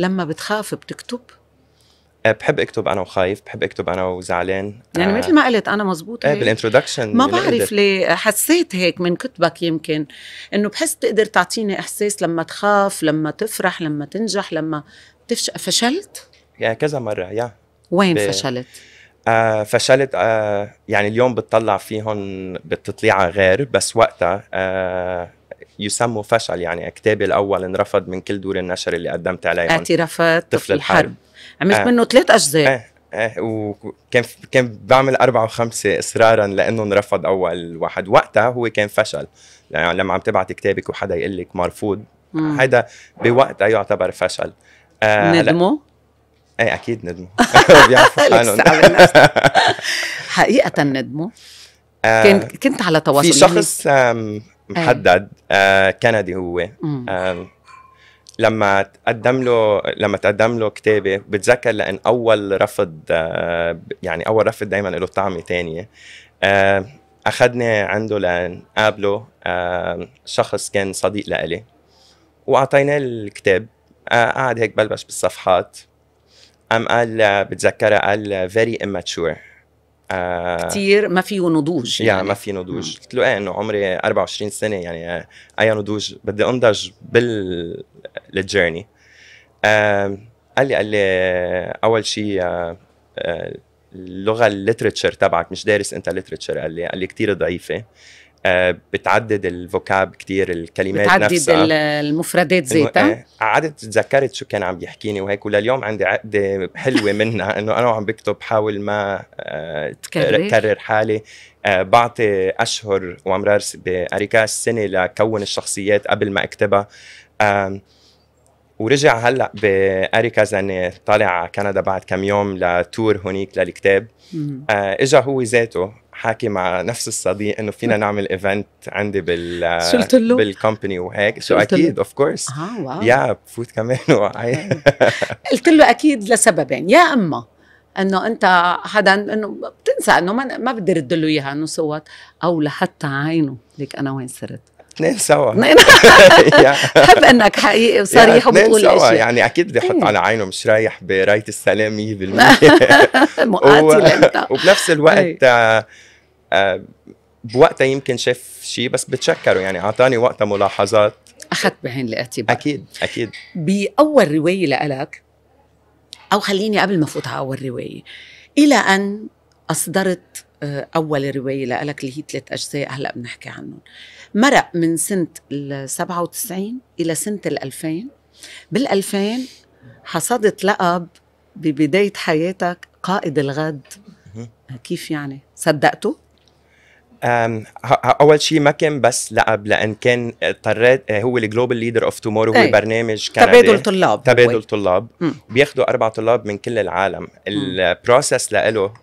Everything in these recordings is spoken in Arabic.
لما بتخاف بتكتب آه، بحب اكتب انا وخايف بحب اكتب انا وزعلان يعني آه، مثل ما قلت انا مزبوط ايه آه، بالانترودكشن ما بعرف ليه حسيت هيك من كتبك يمكن انه بحس تقدر تعطيني احساس لما تخاف لما تفرح لما تنجح لما تفش... فشلت يا كذا مره يا وين ب... فشلت آه فشلت آه يعني اليوم بتطلع فيهم بتطليعه غير بس وقتها آه يسموا فشل يعني كتابي الاول انرفض من كل دور النشر اللي قدمت عليهم اعترافات طفل الحرب, الحرب. آه. عملت آه. منه ثلاث اجزاء آه. آه. وكان كان بعمل أربعة وخمسة إصرارا لأنه انرفض أول واحد وقتها هو كان فشل يعني لما عم تبعت كتابك وحدا يقول لك مرفوض هذا بوقتها يعتبر فشل آه ندموا؟ ايه اكيد ندموا بيعرفوا حالهم حقيقة ندموا؟ آه كان كنت على تواصل في شخص يعني؟ محدد آه، كندي هو لما تقدم له لما تقدم له كتابه بتذكر لان اول رفض آه، يعني اول رفض دائما له طعمه ثانيه اخذني عنده لنقابله شخص كان صديق لإلي واعطيناه الكتاب آه، قعد هيك بلبش بالصفحات قام قال بتذكرها قال فيري immature كثير آه، كتير ما فيه نضوج يعني, يعني ما في نضوج قلت له ايه انه عمري 24 سنه يعني آه، اي نضوج بدي انضج بالجيرني آه قال لي قال لي آه، اول شيء اللغه الليترتشر تبعك مش دارس انت ليترتشر قال لي قال لي كثير ضعيفه آه، بتعدد الفوكاب كتير الكلمات بتعدد نفسها بتعدد المفردات ذاتها قعدت آه، تذكرت شو كان عم يحكيني وهيك ولليوم عندي عقدة حلوة منها انه انا وعم بكتب حاول ما آه، تكرر حالي بعطي اشهر وامرار باريكا سنة لكون الشخصيات قبل ما اكتبها ورجع هلا باريكا زاني طالع على كندا بعد كم يوم لتور هونيك للكتاب اجا هو ذاته حاكي مع نفس الصديق انه فينا نعم. نعمل ايفنت عندي بال شلت له بالكومباني وهيك سو اكيد اوف كورس اه واو يا بفوت كمان قلت له اكيد لسببين يا اما انه انت حدا انه بتنسى انه ما, ما بدي رد له اياها انه صوت او لحتى عينه ليك انا وين صرت اثنين سوا بحب انك حقيقي وصريح وبتقول سوا يعني اكيد بدي احط إيه. على عينه مش رايح برايه السلام 100% مقاتل انت وبنفس الوقت إيه. آه، بوقتها يمكن شاف شيء بس بتشكره يعني اعطاني وقتها ملاحظات اخذت بعين الاعتبار اكيد اكيد باول روايه لألك او خليني قبل ما افوت على اول روايه الى ان اصدرت آه، اول روايه لألك اللي هي ثلاث اجزاء هلا بنحكي عنهم مرق من سنه ال 97 الى سنه ال 2000 بال 2000 حصدت لقب ببدايه حياتك قائد الغد كيف يعني صدقته اول شيء ما كان بس لعب لان كان اضطريت آه، آه، هو الجلوبال ليدر اوف تومورو هو طيب. برنامج كندي تبادل طلاب تبادل طيب. طلاب بياخذوا اربع طلاب من كل العالم البروسس لإله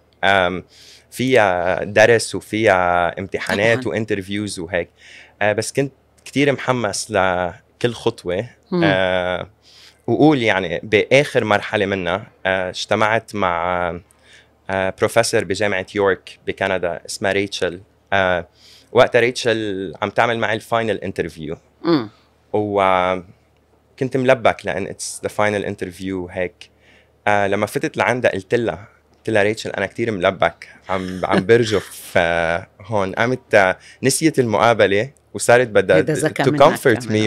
فيها درس وفيها امتحانات وانترفيوز وهيك آه، بس كنت كثير محمس لكل خطوه وقول يعني باخر مرحله منها اجتمعت مع بروفيسور بجامعه يورك بكندا اسمها ريتشل آه وقتها ريتشل عم تعمل معي الفاينل انترفيو وكنت ملبك لان اتس ذا فاينل انترفيو هيك آه لما فتت لعندها قلت لها قلت لها ريتشل انا كثير ملبك عم عم برجف آه هون قامت آه نسيت المقابله وصارت بدها تو كومفورت مي